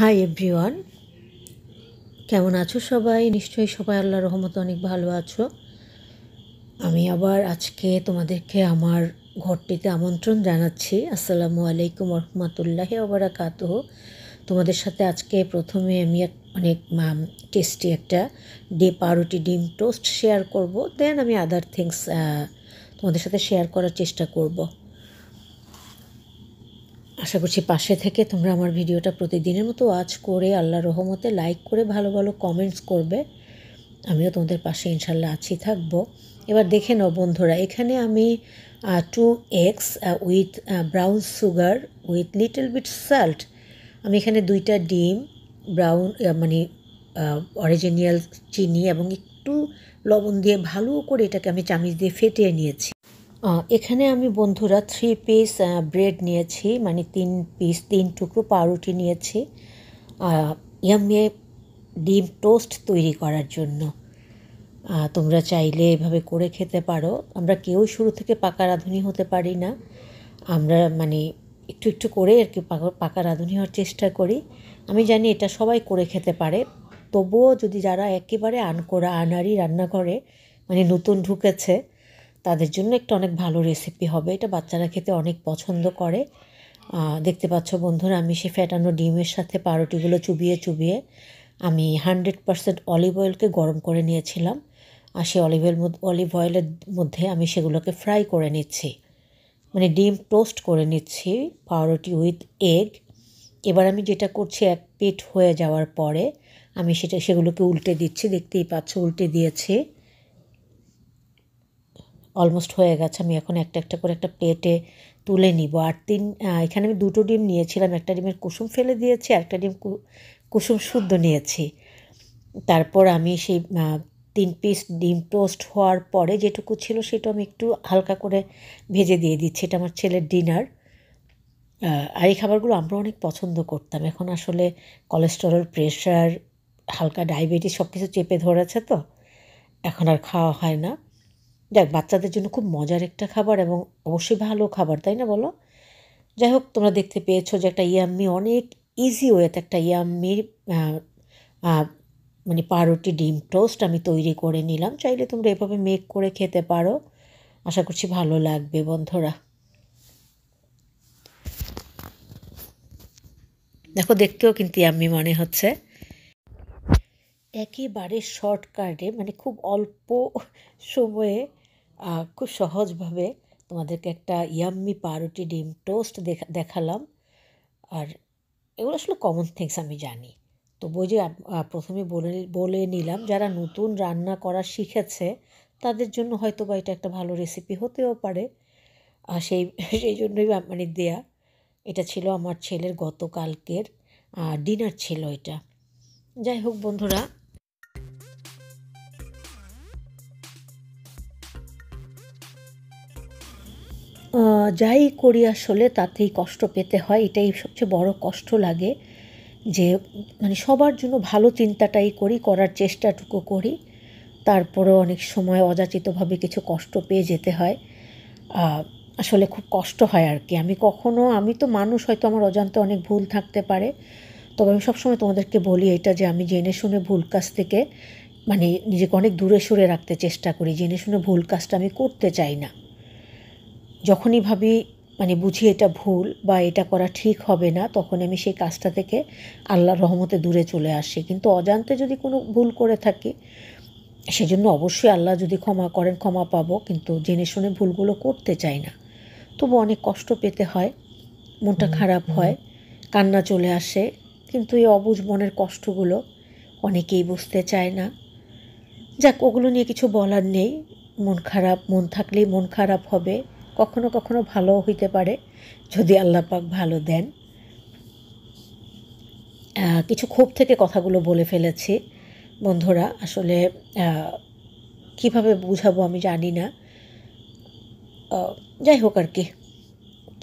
hi everyone কেমন আছো সবাই নিশ্চয়ই সবাই আল্লাহ রহমত অনেক ভালো আছো আমি আবার আজকে তোমাদেরকে আমার ঘরটিতে আমন্ত্রণ জানাচ্ছি আসসালামু আলাইকুম রহমতুল্লাহ ওবরাকাত তোমাদের সাথে আজকে প্রথমে আমি এক অনেক টেস্টি একটা ডে পাউরুটি ডিম টোস্ট শেয়ার করব দেন আমি আদার থিংস তোমাদের সাথে শেয়ার করার চেষ্টা করবো আশা করছি পাশে থেকে তোমরা আমার ভিডিওটা প্রতিদিনের মতো আজ করে আল্লাহ রহমতে লাইক করে ভালো ভালো কমেন্টস করবে আমিও তোমাদের পাশে ইনশাল্লাহ আছি থাকবো এবার দেখে নাও বন্ধুরা এখানে আমি two X with brown sugar with little bit salt আমি এখানে দুইটা ডিম ব্রাউন মানে অরিজিনিয়াল চিনি এবং একটু লবণ দিয়ে ভালো করে এটাকে আমি চামিচ দিয়ে ফেটিয়ে নিয়েছি এখানে আমি বন্ধুরা থ্রি পিস ব্রেড নিয়েছি মানে তিন পিস তিন টুকরো পাউরুটি নিয়েছি ইয়ামে ডিম টোস্ট তৈরি করার জন্য তোমরা চাইলে এভাবে করে খেতে পারো আমরা কেউ শুরু থেকে পাকা রাঁধুনি হতে পারি না আমরা মানে একটু একটু করে আর কি পাকা পাকা রাঁধুনি হওয়ার চেষ্টা করি আমি জানি এটা সবাই করে খেতে পারে তবুও যদি যারা একেবারে আনকোরা আনারি রান্না করে মানে নতুন ঢুকেছে তাদের জন্য একটা অনেক ভালো রেসিপি হবে এটা বাচ্চারা খেতে অনেক পছন্দ করে দেখতে পাচ্ছ বন্ধুরা আমি সে ফ্যাটানো ডিমের সাথে পাউরুটিগুলো চুবিয়ে চুবিয়ে আমি হান্ড্রেড পারসেন্ট অলিভ অয়েলকে গরম করে নিয়েছিলাম আর সেই অলিভ অয়েল অলিভ অয়েলের মধ্যে আমি সেগুলোকে ফ্রাই করে নিচ্ছি মানে ডিম টোস্ট করে নিচ্ছি পাউরুটি উইথ এগ এবার আমি যেটা করছি এক পিট হয়ে যাওয়ার পরে আমি সেটা সেগুলোকে উল্টে দিচ্ছি দেখতেই পাচ্ছ উল্টে দিয়েছি অলমোস্ট হয়ে গেছে আমি এখন একটা একটা করে একটা প্লেটে তুলে নিব আর তিন এখানে আমি দুটো ডিম নিয়েছিলাম একটা ডিমের কুসুম ফেলে দিয়েছি আর একটা ডিম কুসুম শুদ্ধ নিয়েছি তারপর আমি সেই তিন পিস ডিম টোস্ট হওয়ার পরে যেটুকু ছিল সেটা আমি একটু হালকা করে ভেজে দিয়ে দিচ্ছি এটা আমার ছেলের ডিনার আর এই খাবারগুলো আমরা অনেক পছন্দ করতাম এখন আসলে কোলেস্টেরল প্রেশার হালকা ডায়াবেটিস সব কিছু চেপে ধরেছে তো এখন আর খাওয়া হয় না যাক বাচ্চাদের জন্য খুব মজার একটা খাবার এবং অবশ্যই ভালো খাবার তাই না বলো যাই হোক তোমরা দেখতে পেয়েছো যে একটা ইয়াম্মি অনেক ইজি ওয়েতে একটা ইয়াম্মির মানে পাউরুটি ডিম টোস্ট আমি তৈরি করে নিলাম চাইলে তোমরা এভাবে মেক করে খেতে পারো আশা করছি ভালো লাগবে বন্ধুরা দেখো দেখতেও কিন্তু ইয়াম্মি মনে হচ্ছে একেবারে শর্টকাটে মানে খুব অল্প সময়ে খুব সহজভাবে তোমাদেরকে একটা ইয়াম্মি পাউরুটি ডিম টোস্ট দেখা দেখালাম আর এগুলো আসলে কমন থিংস আমি জানি বই যে প্রথমে বলে বলে নিলাম যারা নতুন রান্না করা শিখেছে তাদের জন্য হয়তো বা এটা একটা ভালো রেসিপি হতেও পারে আর সেই সেই জন্যই মানে দেয়া এটা ছিল আমার ছেলের গতকালকের ডিনার ছিল এটা যাই হোক বন্ধুরা যাই করি আসলে তাতেই কষ্ট পেতে হয় এটাই সবচেয়ে বড় কষ্ট লাগে যে মানে সবার জন্য ভালো চিন্তাটাই করি করার চেষ্টাটুকু করি তারপরেও অনেক সময় অযাচিতভাবে কিছু কষ্ট পেয়ে যেতে হয় আসলে খুব কষ্ট হয় আর কি আমি কখনো আমি তো মানুষ হয়তো আমার অজান্তে অনেক ভুল থাকতে পারে তবে আমি সবসময় তোমাদেরকে বলি এটা যে আমি জেনে শুনে ভুল কাজ থেকে মানে নিজেকে অনেক দূরে সরে রাখতে চেষ্টা করি জেনে শুনে ভুল কাজটা আমি করতে চাই না যখনই ভাবি মানে বুঝি এটা ভুল বা এটা করা ঠিক হবে না তখন আমি সেই কাজটা থেকে আল্লাহর রহমতে দূরে চলে আসি কিন্তু অজান্তে যদি কোনো ভুল করে থাকি সেজন্য অবশ্যই আল্লাহ যদি ক্ষমা করেন ক্ষমা পাবো কিন্তু জেনে শুনে ভুলগুলো করতে চাই না তবু অনেক কষ্ট পেতে হয় মনটা খারাপ হয় কান্না চলে আসে কিন্তু এই অবুঝ মনের কষ্টগুলো অনেকেই বুঝতে চায় না যাক ওগুলো নিয়ে কিছু বলার নেই মন খারাপ মন থাকলেই মন খারাপ হবে কখনো কখনো ভালো হইতে পারে যদি আল্লাহ পাক ভালো দেন কিছু ক্ষোভ থেকে কথাগুলো বলে ফেলেছি বন্ধুরা আসলে কিভাবে বুঝাবো আমি জানি না যাই হোক আর কি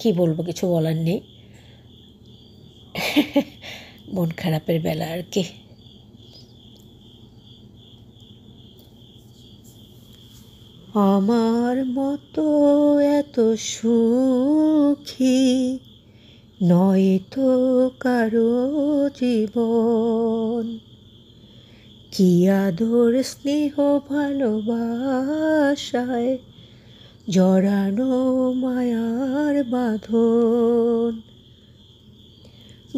কী বলবো কিছু বলার নেই মন খারাপের বেলা আর কি আমার মতো এত সুখী নয় তো কারো জীবন কি আদর স্নেহ ভালোবাসায় জড়ানো মায়ার বাঁধন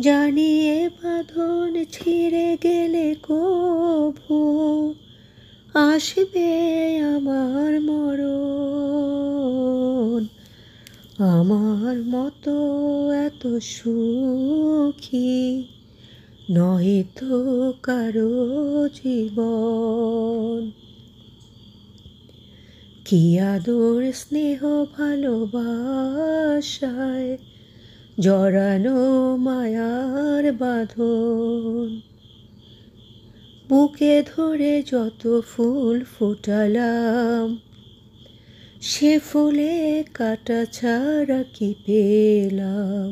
জানিয়ে বাঁধন ছিঁড়ে গেলে কভু আসবে আমার মরণ আমার মতো এত সুখী নয় তো কারো জীবন কি আদর স্নেহ ভালোবাসায় জড়ানো মায়ার বাঁধন বুকে ধরে যত ফুল ফোটালাম সে ফুলে কাটা ছাড়া কি পেলাম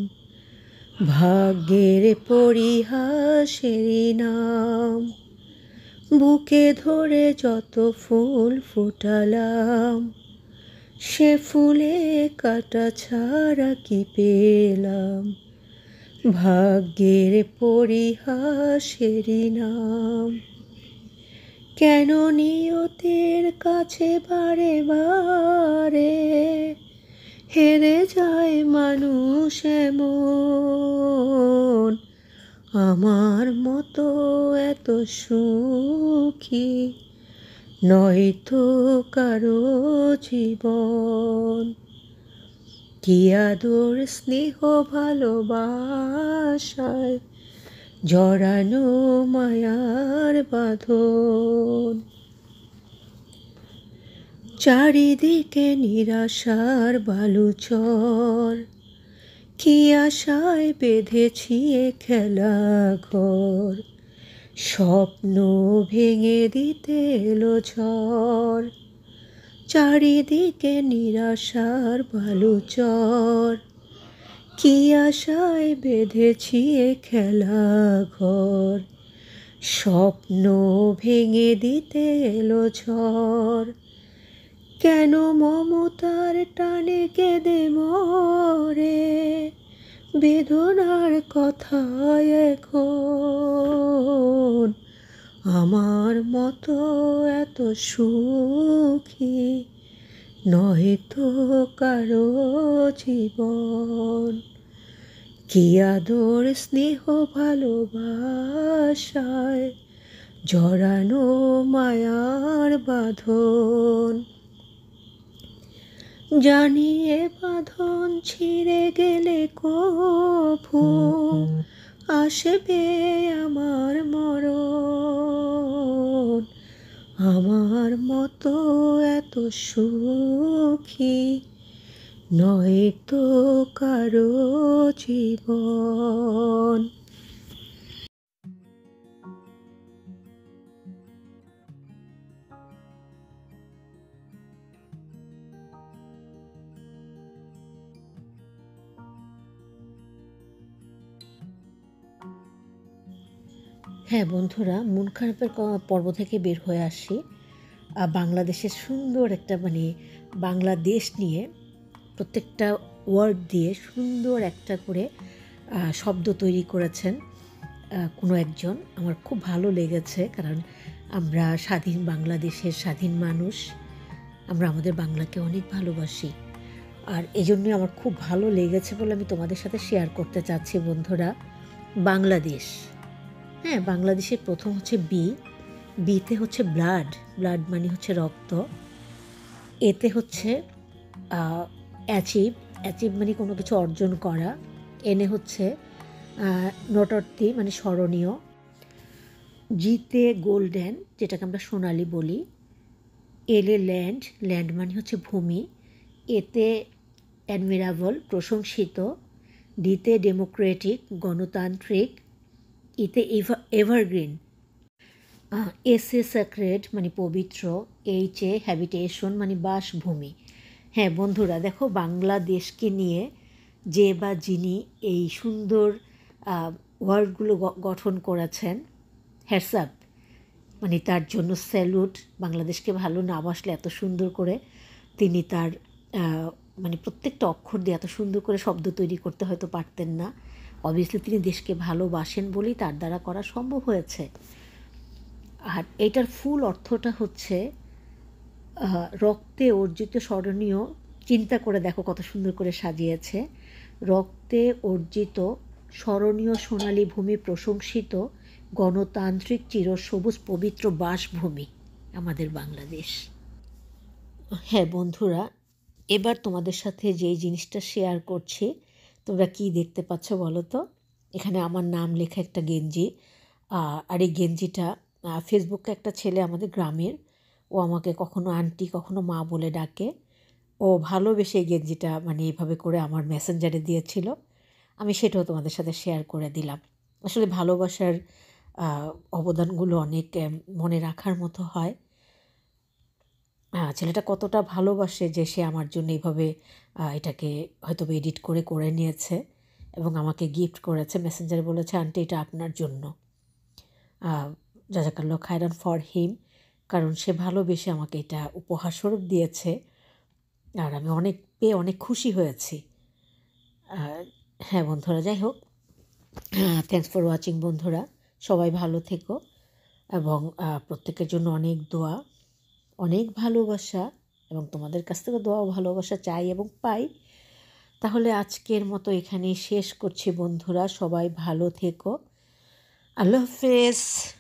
ভাগ্যের পরিহাসের নাম বুকে ধরে যত ফুল ফোটালাম সে ফুলে কাটা ছাড়া কি পেলাম ভাগ্যের পরিহাসের নাম কেন নিয়তের কাছে বারে বারে হেরে যায় মানুষ এমন আমার মতো এত সুখী নয়তো কারো জীবন কি আদর স্নেহ ভালোবাসায় জড়ানো মায়ার বাঁধন চারিদিকে নিরাশার বালুচর কি আশায় বেঁধেছি এ খেলা ঘর স্বপ্ন ভেঙে দিতে এলো ঝড় চারিদিকে নিরাশার বালুচর কি আশায় বেঁধেছি এ খেলা ঘর স্বপ্ন ভেঙে দিতে এলো ঝড় কেন মমতার টানে কেঁদে মরে বেদনার কথা এখন আমার মতো এত সুখী নহে তো কারো জীবন কি আদর স্নেহ ভালোবাসায় জড়ানো মায়ার বাঁধন জানিয়ে বাঁধন ছিঁড়ে গেলে কভু আসবে আমার মরণ আমার মতো তো সুখী নয় তো কারো জীবন হ্যাঁ বন্ধুরা মন খারাপের পর্ব থেকে বের হয়ে আসি বাংলাদেশের সুন্দর একটা মানে বাংলাদেশ নিয়ে প্রত্যেকটা ওয়ার্ড দিয়ে সুন্দর একটা করে শব্দ তৈরি করেছেন কোনো একজন আমার খুব ভালো লেগেছে কারণ আমরা স্বাধীন বাংলাদেশের স্বাধীন মানুষ আমরা আমাদের বাংলাকে অনেক ভালোবাসি আর এই জন্যই আমার খুব ভালো লেগেছে বলে আমি তোমাদের সাথে শেয়ার করতে চাচ্ছি বন্ধুরা বাংলাদেশ হ্যাঁ বাংলাদেশের প্রথম হচ্ছে বি বিতে হচ্ছে ব্লাড ব্লাড মানে হচ্ছে রক্ত এতে হচ্ছে অ্যাচিভ অ্যাচিভ মানে কোনো কিছু অর্জন করা এনে হচ্ছে নটর্তি মানে স্মরণীয় জিতে গোল্ডেন যেটাকে আমরা সোনালি বলি এলে ল্যান্ড ল্যান্ড মানে হচ্ছে ভূমি এতে অ্যাডমিরাবল প্রশংসিত ডিতে ডেমোক্রেটিক গণতান্ত্রিক ইতে এভারগ্রিন এসে সাক্রেড মানে পবিত্র এইচ এ হ্যাবিটেশন মানে বাসভূমি হ্যাঁ বন্ধুরা দেখো বাংলাদেশকে নিয়ে যে বা যিনি এই সুন্দর ওয়ার্ডগুলো গঠন করেছেন হ্যাটসঅ্যাপ মানে তার জন্য স্যালুট বাংলাদেশকে ভালো না বাসলে এত সুন্দর করে তিনি তার মানে প্রত্যেকটা অক্ষর দিয়ে এত সুন্দর করে শব্দ তৈরি করতে হয়তো পারতেন না অবভিয়াসলি তিনি দেশকে ভালোবাসেন বলেই তার দ্বারা করা সম্ভব হয়েছে আর এটার ফুল অর্থটা হচ্ছে রক্তে অর্জিত স্মরণীয় চিন্তা করে দেখো কত সুন্দর করে সাজিয়েছে রক্তে অর্জিত স্মরণীয় সোনালী ভূমি প্রশংসিত গণতান্ত্রিক চিরসবুজ পবিত্র বাসভূমি আমাদের বাংলাদেশ হ্যাঁ বন্ধুরা এবার তোমাদের সাথে যেই জিনিসটা শেয়ার করছি তোমরা কি দেখতে পাচ্ছ বলো তো এখানে আমার নাম লেখা একটা গেঞ্জি আর এই গেঞ্জিটা ফেসবুকে একটা ছেলে আমাদের গ্রামের ও আমাকে কখনো আন্টি কখনো মা বলে ডাকে ও ভালোবেসে এই গেঞ্জিটা মানে এইভাবে করে আমার মেসেঞ্জারে দিয়েছিল আমি সেটাও তোমাদের সাথে শেয়ার করে দিলাম আসলে ভালোবাসার অবদানগুলো অনেক মনে রাখার মতো হয় ছেলেটা কতটা ভালোবাসে যে সে আমার জন্য এইভাবে এটাকে হয়তো এডিট করে করে নিয়েছে এবং আমাকে গিফট করেছে মেসেঞ্জারে বলেছে আন্টি এটা আপনার জন্য জাজাকাল্লা খায়রান ফর হিম কারণ সে ভালোবেসে আমাকে এটা উপহার স্বরূপ দিয়েছে আর আমি অনেক পেয়ে অনেক খুশি হয়েছি হ্যাঁ বন্ধুরা যাই হোক থ্যাংকস ফর ওয়াচিং বন্ধুরা সবাই ভালো থেকো এবং প্রত্যেকের জন্য অনেক দোয়া অনেক ভালোবাসা এবং তোমাদের কাছ থেকে দোয়া ভালোবাসা চাই এবং পাই তাহলে আজকের মতো এখানেই শেষ করছি বন্ধুরা সবাই ভালো থেকো আল্লাহ হাফেজ